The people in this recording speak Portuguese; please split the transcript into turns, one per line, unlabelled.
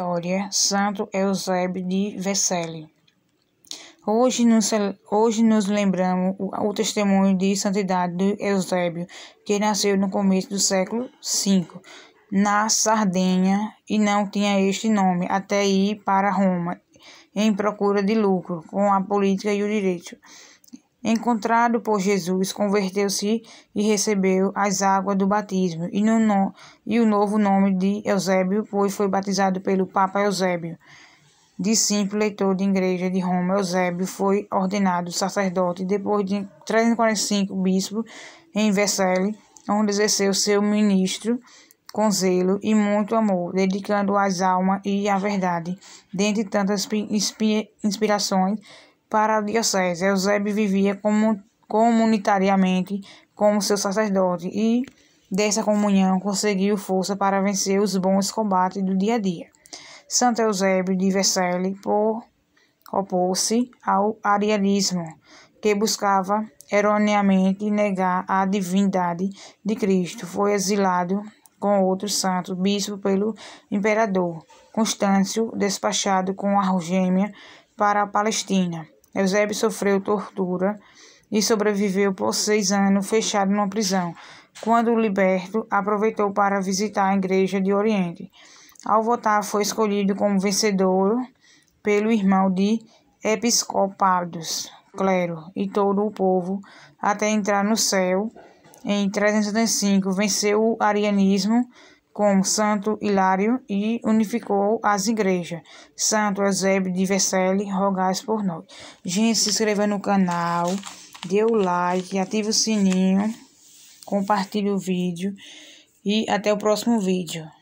história Santo Eusébio de Vercelli. Hoje nos, hoje nos lembramos o, o testemunho de santidade de Eusébio, que nasceu no começo do século V, na Sardenha, e não tinha este nome, até ir para Roma, em procura de lucro com a política e o direito. Encontrado por Jesus, converteu-se e recebeu as águas do batismo e, no, e o novo nome de Eusébio, pois foi batizado pelo Papa Eusébio. De simples leitor de igreja de Roma, Eusébio foi ordenado sacerdote depois de 345 bispo em Vercelli, onde exerceu seu ministro com zelo e muito amor, dedicando as almas e a verdade, dentre tantas inspirações para a diocese. Eusébio vivia como comunitariamente como seu sacerdote e dessa comunhão conseguiu força para vencer os bons combates do dia a dia. Santo Eusébio de Vercelli opôs-se ao arianismo, que buscava erroneamente negar a divindade de Cristo. Foi exilado com outro santo bispo pelo imperador Constâncio, despachado com a Argêmia para a Palestina. Eusébio sofreu tortura e sobreviveu por seis anos fechado numa prisão. Quando liberto, aproveitou para visitar a igreja de Oriente. Ao votar, foi escolhido como vencedor pelo irmão de episcopados, clero e todo o povo, até entrar no céu. Em 305, venceu o arianismo como Santo Hilário, e unificou as igrejas. Santo Eusébio de Vercelli, rogais por nós. Gente, se inscreva no canal, dê o like, ative o sininho, compartilhe o vídeo e até o próximo vídeo.